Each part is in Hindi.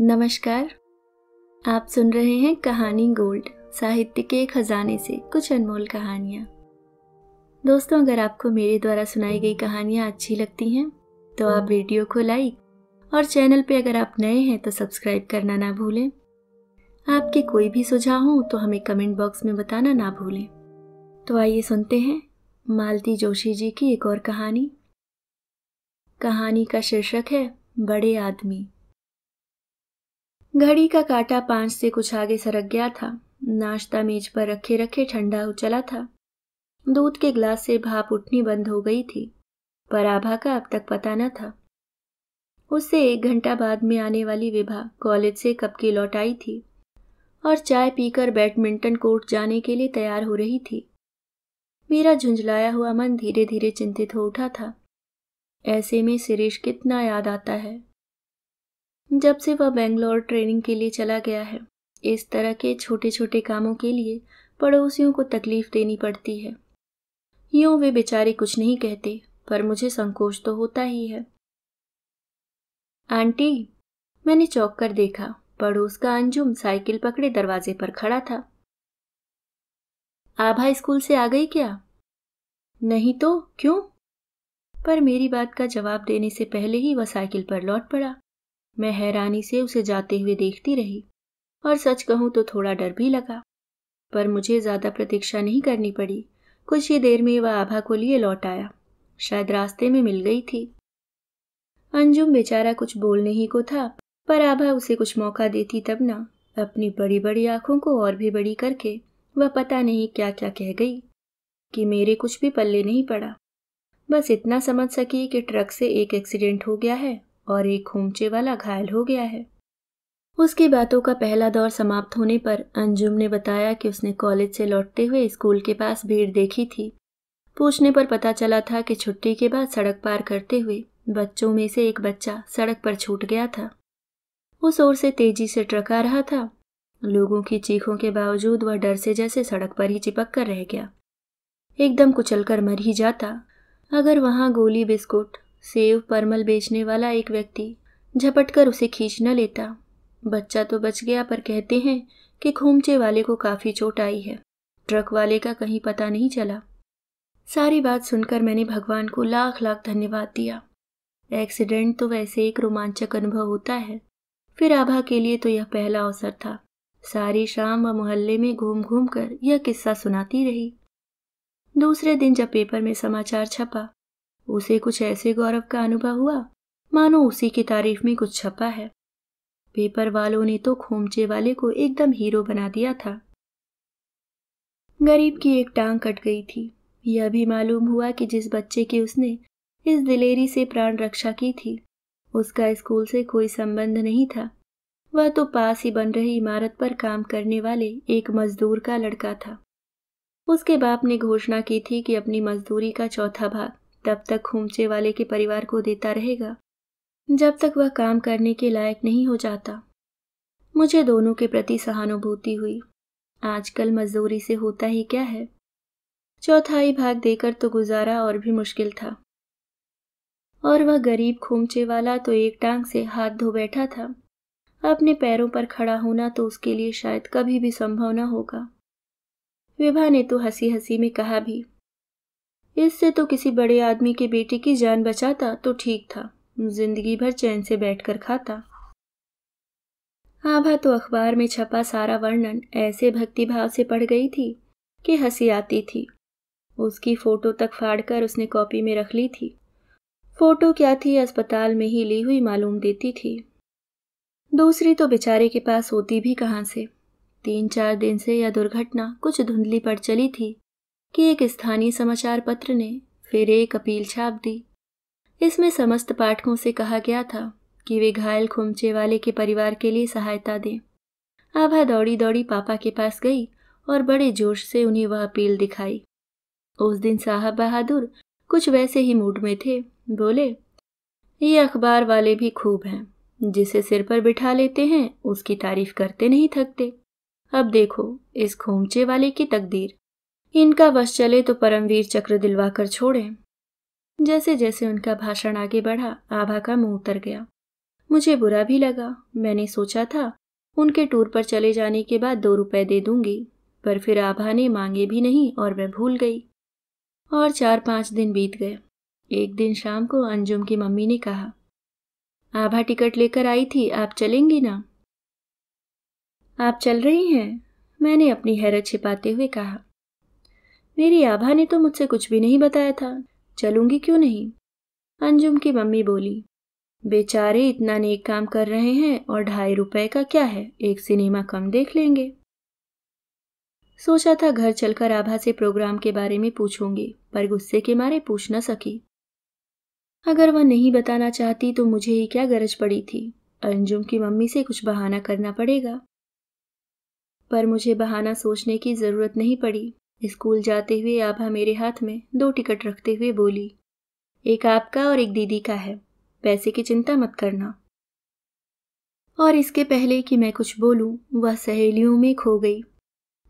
नमस्कार आप सुन रहे हैं कहानी गोल्ड साहित्य के एक खजाने से कुछ अनमोल कहानियाँ दोस्तों अगर आपको मेरे द्वारा सुनाई गई कहानियाँ अच्छी लगती हैं तो आप वीडियो को लाइक और चैनल पे अगर आप नए हैं तो सब्सक्राइब करना ना भूलें आपके कोई भी सुझाव हो तो हमें कमेंट बॉक्स में बताना ना भूलें तो आइए सुनते हैं मालती जोशी जी की एक और कहानी कहानी का शीर्षक है बड़े आदमी घड़ी का काटा पांच से कुछ आगे सरक गया था नाश्ता मेज पर रखे रखे ठंडा हो चला था दूध के ग्लास से भाप उठनी बंद हो गई थी पर आभा का अब तक पता न था उससे एक घंटा बाद में आने वाली विभा कॉलेज से कब की लौट आई थी और चाय पीकर बैडमिंटन कोर्ट जाने के लिए तैयार हो रही थी मेरा झुंझलाया हुआ मन धीरे धीरे चिंतित हो उठा था ऐसे में सिरेश कितना याद आता है जब से वह बेंगलोर ट्रेनिंग के लिए चला गया है इस तरह के छोटे छोटे कामों के लिए पड़ोसियों को तकलीफ देनी पड़ती है यूं वे बेचारे कुछ नहीं कहते पर मुझे संकोच तो होता ही है आंटी मैंने चौक कर देखा पड़ोस का अंजुम साइकिल पकड़े दरवाजे पर खड़ा था आभा स्कूल से आ गई क्या नहीं तो क्यों पर मेरी बात का जवाब देने से पहले ही वह साइकिल पर लौट पड़ा मैं हैरानी से उसे जाते हुए देखती रही और सच कहूं तो थोड़ा डर भी लगा पर मुझे ज़्यादा प्रतीक्षा नहीं करनी पड़ी कुछ ही देर में वह आभा को लिए लौट आया शायद रास्ते में मिल गई थी अंजुम बेचारा कुछ बोलने ही को था पर आभा उसे कुछ मौका देती तब ना अपनी बड़ी बड़ी आंखों को और भी बड़ी करके वह पता नहीं क्या क्या कह गई कि मेरे कुछ भी पल्ले नहीं पड़ा बस इतना समझ सकी कि ट्रक से एक एक्सीडेंट हो गया है और एक खूमचे वाला घायल हो गया है उसकी बातों का पहला दौर समाप्त होने पर अंजुम ने बताया कि उसने कॉलेज से लौटते हुए स्कूल के पास भीड़ देखी थी पूछने पर पता चला था कि छुट्टी के बाद सड़क पार करते हुए बच्चों में से एक बच्चा सड़क पर छूट गया था उस ओर से तेजी से ट्रक आ रहा था लोगों की चीखों के बावजूद वह डर से जैसे सड़क पर ही चिपक कर रह गया एकदम कुचल कर मर ही जाता अगर वहां गोली बिस्कुट सेव परमल बेचने वाला एक व्यक्ति झपट कर उसे खींच न लेता बच्चा तो बच गया पर कहते हैं कि खूमचे वाले को काफ़ी चोट आई है ट्रक वाले का कहीं पता नहीं चला सारी बात सुनकर मैंने भगवान को लाख लाख धन्यवाद दिया एक्सीडेंट तो वैसे एक रोमांचक अनुभव होता है फिर आभा के लिए तो यह पहला अवसर था सारी शाम व मोहल्ले में घूम घूम कर यह किस्सा सुनाती रही दूसरे दिन जब पेपर में समाचार छपा उसे कुछ ऐसे गौरव का अनुभव हुआ मानो उसी की तारीफ में कुछ छपा है पेपर वालों ने तो खोमचे वाले को एकदम हीरो बना दिया था गरीब की एक टांग कट गई थी यह भी मालूम हुआ कि जिस बच्चे की उसने इस दिलेरी से प्राण रक्षा की थी उसका स्कूल से कोई संबंध नहीं था वह तो पास ही बन रही इमारत पर काम करने वाले एक मजदूर का लड़का था उसके बाप ने घोषणा की थी कि अपनी मजदूरी का चौथा भाग तब तक खूमचे वाले के परिवार को देता रहेगा जब तक वह काम करने के लायक नहीं हो जाता मुझे दोनों के प्रति सहानुभूति हुई आजकल मजदूरी से होता ही क्या है चौथाई भाग देकर तो गुजारा और भी मुश्किल था और वह गरीब खूमचे वाला तो एक टांग से हाथ धो बैठा था अपने पैरों पर खड़ा होना तो उसके लिए शायद कभी भी संभव न होगा विभा ने तो हंसी हंसी में कहा भी इससे तो किसी बड़े आदमी के बेटे की जान बचाता तो ठीक था जिंदगी भर चैन से बैठकर खाता आभा तो अखबार में छपा सारा वर्णन ऐसे भक्तिभाव से पढ़ गई थी कि हंसी आती थी उसकी फोटो तक फाड़कर उसने कॉपी में रख ली थी फोटो क्या थी अस्पताल में ही ली हुई मालूम देती थी दूसरी तो बेचारे के पास होती भी कहाँ से तीन चार दिन से यह दुर्घटना कुछ धुंधली पड़ चली थी कि एक स्थानीय समाचार पत्र ने फिर एक अपील छाप दी इसमें समस्त पाठकों से कहा गया था कि वे घायल खुमचे वाले के परिवार के लिए सहायता दें आभा दौड़ी दौड़ी पापा के पास गई और बड़े जोश से उन्हें वह अपील दिखाई उस दिन साहब बहादुर कुछ वैसे ही मूड में थे बोले ये अखबार वाले भी खूब हैं जिसे सिर पर बिठा लेते हैं उसकी तारीफ करते नहीं थकते अब देखो इस खोमचे वाले की तकदीर इनका बस चले तो परमवीर चक्र दिलवाकर छोड़े जैसे जैसे उनका भाषण आगे बढ़ा आभा का मुंह उतर गया मुझे बुरा भी लगा मैंने सोचा था उनके टूर पर चले जाने के बाद दो रुपए दे दूंगी पर फिर आभा ने मांगे भी नहीं और मैं भूल गई और चार पांच दिन बीत गए एक दिन शाम को अंजुम की मम्मी ने कहा आभा टिकट लेकर आई थी आप चलेंगी ना आप चल रही हैं मैंने अपनी हैरत छिपाते हुए कहा मेरी आभा ने तो मुझसे कुछ भी नहीं बताया था चलूंगी क्यों नहीं अंजुम की मम्मी बोली बेचारे इतना नेक काम कर रहे हैं और ढाई रुपए का क्या है एक सिनेमा कम देख लेंगे सोचा था घर चलकर आभा से प्रोग्राम के बारे में पूछूंगी पर गुस्से के मारे पूछ न सकी अगर वह नहीं बताना चाहती तो मुझे ही क्या गरज पड़ी थी अंजुम की मम्मी से कुछ बहाना करना पड़ेगा पर मुझे बहाना सोचने की ज़रूरत नहीं पड़ी स्कूल जाते हुए आभा मेरे हाथ में दो टिकट रखते हुए बोली एक आपका और एक दीदी का है पैसे की चिंता मत करना और इसके पहले कि मैं कुछ बोलूं वह सहेलियों में खो गई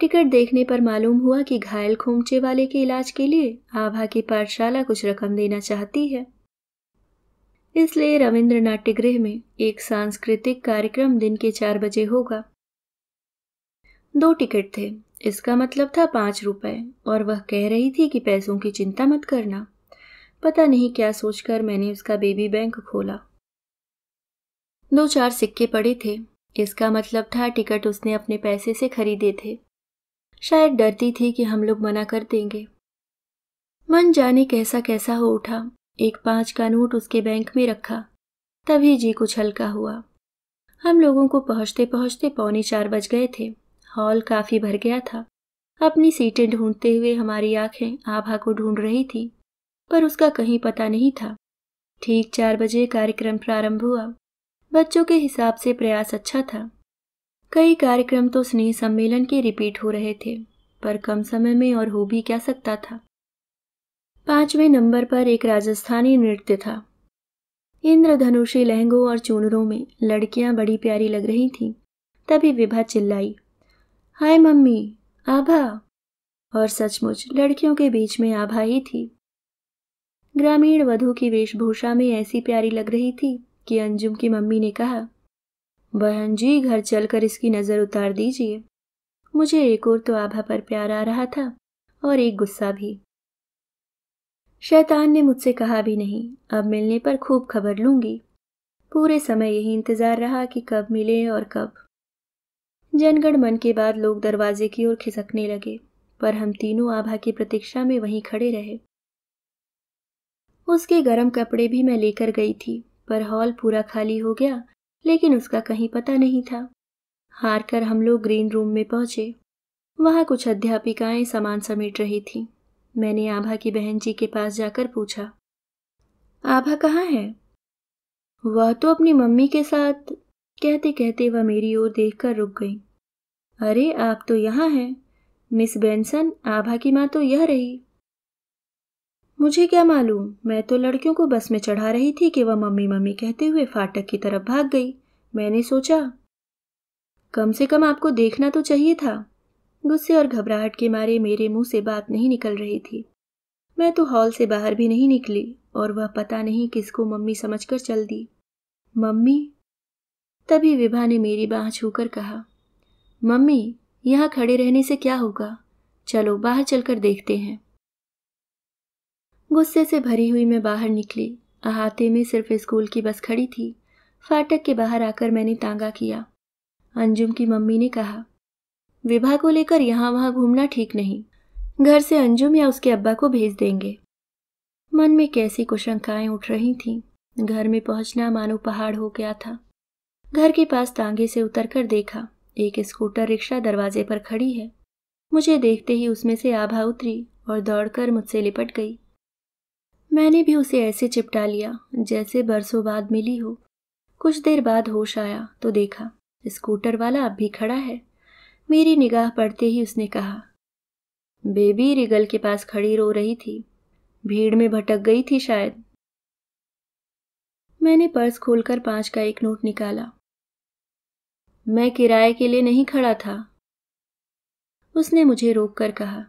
टिकट देखने पर मालूम हुआ कि घायल खोमचे वाले के इलाज के लिए आभा की पाठशाला कुछ रकम देना चाहती है इसलिए रविंद्र नाट्य गृह में एक सांस्कृतिक कार्यक्रम दिन के चार बजे होगा दो टिकट थे इसका मतलब था पाँच रुपए और वह कह रही थी कि पैसों की चिंता मत करना पता नहीं क्या सोचकर मैंने उसका बेबी बैंक खोला दो चार सिक्के पड़े थे इसका मतलब था टिकट उसने अपने पैसे से खरीदे थे शायद डरती थी कि हम लोग मना कर देंगे मन जाने कैसा कैसा हो उठा एक पाँच का नोट उसके बैंक में रखा तभी जी कुछ हल्का हुआ हम लोगों को पहुँचते पहुँचते पौने चार बज गए थे हॉल काफ़ी भर गया था अपनी सीटें ढूंढते हुए हमारी आंखें आभा को ढूंढ रही थी पर उसका कहीं पता नहीं था ठीक चार बजे कार्यक्रम प्रारंभ हुआ बच्चों के हिसाब से प्रयास अच्छा था कई कार्यक्रम तो स्नेह सम्मेलन के रिपीट हो रहे थे पर कम समय में और हो भी क्या सकता था पांचवें नंबर पर एक राजस्थानी नृत्य था इंद्रधनुषी लहंगों और चूनरों में लड़कियां बड़ी प्यारी लग रही थीं तभी विभा चिल्लाई हाय मम्मी आभा और सचमुच लड़कियों के बीच में आभा ही थी ग्रामीण वधु की वेशभूषा में ऐसी प्यारी लग रही थी कि अंजुम की मम्मी ने कहा बहन जी घर चलकर इसकी नज़र उतार दीजिए मुझे एक और तो आभा पर प्यार आ रहा था और एक गुस्सा भी शैतान ने मुझसे कहा भी नहीं अब मिलने पर खूब खबर लूंगी पूरे समय यही इंतज़ार रहा कि कब मिले और कब जनगण मन के बाद लोग दरवाजे की ओर खिसकने लगे पर हम तीनों आभा की प्रतीक्षा में वहीं खड़े रहे उसके गर्म कपड़े भी मैं लेकर गई थी पर हॉल पूरा खाली हो गया लेकिन उसका कहीं पता नहीं था हार कर हम लोग ग्रीन रूम में पहुंचे वहां कुछ अध्यापिकाएं सामान समेट रही थी मैंने आभा की बहन जी के पास जाकर पूछा आभा कहाँ है वह तो अपनी मम्मी के साथ कहते कहते वह मेरी ओर देखकर रुक गई अरे आप तो यहाँ हैं मिस बेंसन आभा की माँ तो यह रही मुझे क्या मालूम मैं तो लड़कियों को बस में चढ़ा रही थी कि वह मम्मी मम्मी कहते हुए फाटक की तरफ भाग गई मैंने सोचा कम से कम आपको देखना तो चाहिए था गुस्से और घबराहट के मारे मेरे मुंह से बात नहीं निकल रही थी मैं तो हॉल से बाहर भी नहीं निकली और वह पता नहीं किसको मम्मी समझकर चल दी मम्मी तभी विभा ने मेरी बाह छूकर कहा मम्मी यहाँ खड़े रहने से क्या होगा चलो बाहर चलकर देखते हैं गुस्से से भरी हुई मैं बाहर निकली अहाते में सिर्फ स्कूल की बस खड़ी थी फाटक के बाहर आकर मैंने तांगा किया अंजुम की मम्मी ने कहा विभा को लेकर यहाँ वहाँ घूमना ठीक नहीं घर से अंजुम या उसके अब्बा को भेज देंगे मन में कैसी कुशंकाएं उठ रही थीं घर में पहुंचना मानो पहाड़ हो गया था घर के पास तांगे से उतरकर देखा एक स्कूटर रिक्शा दरवाजे पर खड़ी है मुझे देखते ही उसमें से आभा उतरी और दौड़कर मुझसे लिपट गई मैंने भी उसे ऐसे चिपटा लिया जैसे बरसों बाद मिली हो कुछ देर बाद होश आया तो देखा स्कूटर वाला अब भी खड़ा है मेरी निगाह पड़ते ही उसने कहा बेबी रिगल के पास खड़ी रो रही थी भीड़ में भटक गई थी शायद मैंने पर्स खोलकर पांच का एक नोट निकाला मैं किराए के लिए नहीं खड़ा था उसने मुझे रोक कर कहा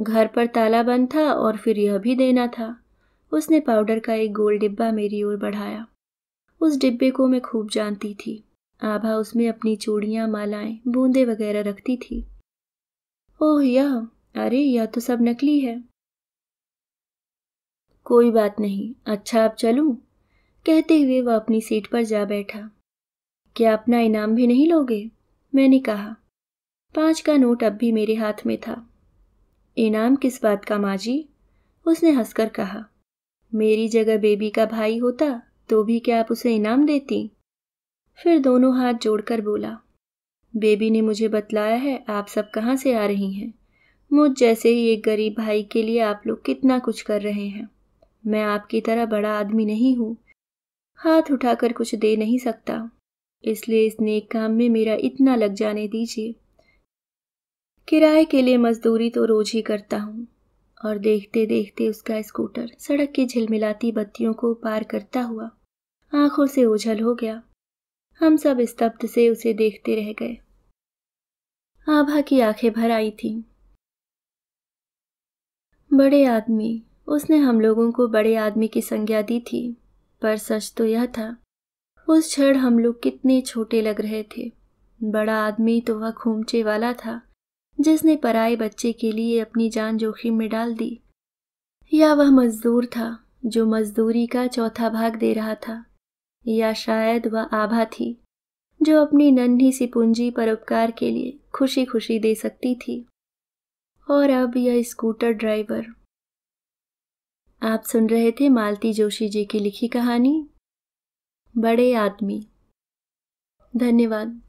घर पर ताला बंद था और फिर यह भी देना था उसने पाउडर का एक गोल डिब्बा मेरी ओर बढ़ाया उस डिब्बे को मैं खूब जानती थी आभा उसमें अपनी चूड़ियां मालाएं बूंदे वगैरह रखती थी ओह यह अरे यह तो सब नकली है कोई बात नहीं अच्छा अब चलूं कहते हुए वह अपनी सीट पर जा बैठा क्या अपना इनाम भी नहीं लोगे मैंने कहा पांच का नोट अब भी मेरे हाथ में था इनाम किस बात का माजी उसने हंसकर कहा मेरी जगह बेबी का भाई होता तो भी क्या आप उसे इनाम देती फिर दोनों हाथ जोड़कर बोला बेबी ने मुझे बतलाया है आप सब कहाँ से आ रही हैं मुझ जैसे ही एक गरीब भाई के लिए आप लोग कितना कुछ कर रहे हैं मैं आपकी तरह बड़ा आदमी नहीं हूँ हाथ उठाकर कुछ दे नहीं सकता इसलिए इस नेक काम में मेरा इतना लग जाने दीजिए किराए के लिए मजदूरी तो रोज ही करता हूँ और देखते देखते उसका स्कूटर सड़क की झिलमिलाती बत्तियों को पार करता हुआ आंखों से ओझल हो गया हम सब स्तब्ध से उसे देखते रह गए आभा की आंखें भर आई थीं। बड़े आदमी उसने हम लोगों को बड़े आदमी की संज्ञा दी थी पर सच तो यह था उस क्षण हम लोग कितने छोटे लग रहे थे बड़ा आदमी तो वह खूमचे वाला था जिसने पराए बच्चे के लिए अपनी जान जोखिम में डाल दी या वह मजदूर था जो मजदूरी का चौथा भाग दे रहा था या शायद वह आभा थी जो अपनी नन्ही सी पूंजी पर उपकार के लिए खुशी खुशी दे सकती थी और अब यह स्कूटर ड्राइवर आप सुन रहे थे मालती जोशी जी की लिखी कहानी बड़े आदमी धन्यवाद